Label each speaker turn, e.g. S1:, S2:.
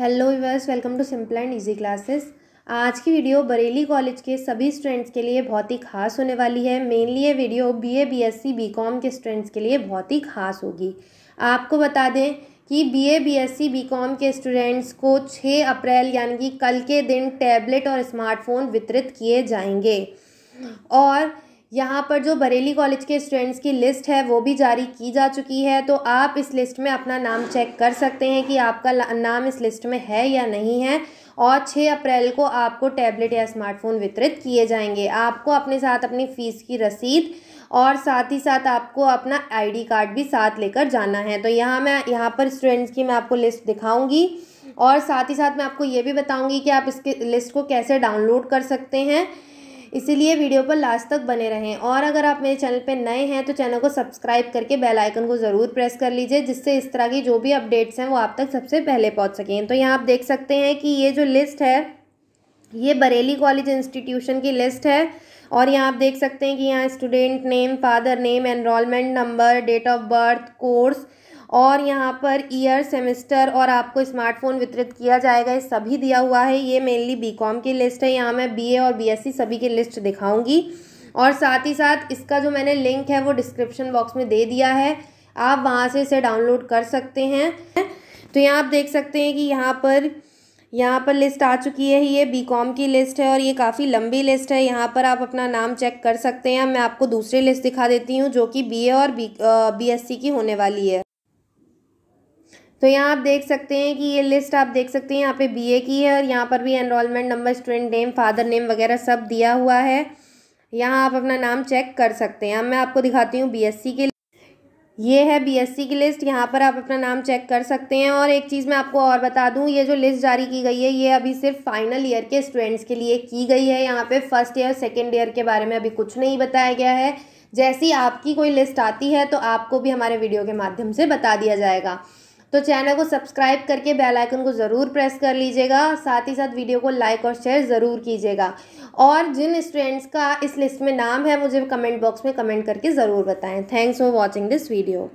S1: hello यूर्स welcome to simple and easy classes आज की वीडियो बरेली कॉलेज के सभी स्टूडेंट्स के लिए बहुत ही खास होने वाली है मेनली ये वीडियो बीए बीएससी बीकॉम के स्टूडेंट्स के लिए बहुत ही खास होगी आपको बता दें कि बीए बीएससी बीकॉम के स्टूडेंट्स को 6 अप्रैल यानी कि कल के दिन टैबलेट और स्मार्टफोन वितरित किए जाएंगे और यहाँ पर जो बरेली कॉलेज के स्टूडेंट्स की लिस्ट है वो भी जारी की जा चुकी है तो आप इस लिस्ट में अपना नाम चेक कर सकते हैं कि आपका नाम इस लिस्ट में है या नहीं है और 6 अप्रैल को आपको टैबलेट या स्मार्टफोन वितरित किए जाएंगे आपको अपने साथ अपनी फ़ीस की रसीद और साथ ही साथ आपको अपना आईडी कार्ड भी साथ लेकर जाना है तो यहाँ मैं यहाँ पर स्टूडेंट्स की मैं आपको लिस्ट दिखाऊँगी और साथ ही साथ मैं आपको ये भी बताऊँगी कि आप इसके लिस्ट को कैसे डाउनलोड कर सकते हैं इसीलिए वीडियो पर लास्ट तक बने रहें और अगर आप मेरे चैनल पर नए हैं तो चैनल को सब्सक्राइब करके बेल आइकन को ज़रूर प्रेस कर लीजिए जिससे इस तरह की जो भी अपडेट्स हैं वो आप तक सबसे पहले पहुँच सकें तो यहाँ आप देख सकते हैं कि ये जो लिस्ट है ये बरेली कॉलेज इंस्टीट्यूशन की लिस्ट है और यहाँ आप देख सकते हैं कि यहाँ student name father name enrolment number date of birth course और यहाँ पर ईयर सेमेस्टर और आपको स्मार्टफोन वितरित किया जाएगा ये सभी दिया हुआ है ये मेनली कॉम की लिस्ट है यहाँ मैं ए और सी सभी की लिस्ट दिखाऊँगी और साथ ही साथ इसका जो मैंने लिंक है वो डिस्क्रिप्शन बॉक्स में दे दिया है आप वहाँ से इसे डाउनलोड कर सकते हैं तो यहाँ आप देख सकते हैं कि यहाँ पर यहाँ पर लिस्ट आ चुकी है ये बीकॉम की लिस्ट है और ये काफ़ी लंबी लिस्ट है यहाँ पर आप अपना नाम चेक कर सकते हैं मैं आपको दूसरी लिस्ट दिखा देती हूँ जो कि बीए और बी बीएससी की होने वाली है तो यहाँ आप देख सकते हैं कि ये लिस्ट आप देख सकते हैं यहाँ पे बीए की है और यहाँ पर भी enrolment number student name father name वगैरह सब दिया हुआ है यहाँ आप अपना नाम चेक कर सकते हैं अब मैं आपको दिखाती हूँ बीएससी के ये है बीएससी की लिस्ट यहाँ पर आप अपना नाम चेक कर सकते हैं और एक चीज़ मैं आपको और बता दूँ ये जो लिस्ट जारी की गई है ये अभी सिर्फ फाइनल ईयर के स्टूडेंट्स के लिए की गई है यहाँ पर फर्स्ट ईयर सेकेंड ईयर के बारे में अभी कुछ नहीं बताया गया है जैसी आपकी कोई लिस्ट आती है तो आपको भी हमारे वीडियो के माध्यम से बता दिया जाएगा तो चैनल को सब्सक्राइब करके बेल आइकन को ज़रूर प्रेस कर लीजिएगा साथ ही साथ वीडियो को लाइक और शेयर ज़रूर कीजिएगा और जिन स्टूडेंट्स का इस लिस्ट में नाम है मुझे कमेंट बॉक्स में कमेंट करके ज़रूर बताएं thanks for watching this video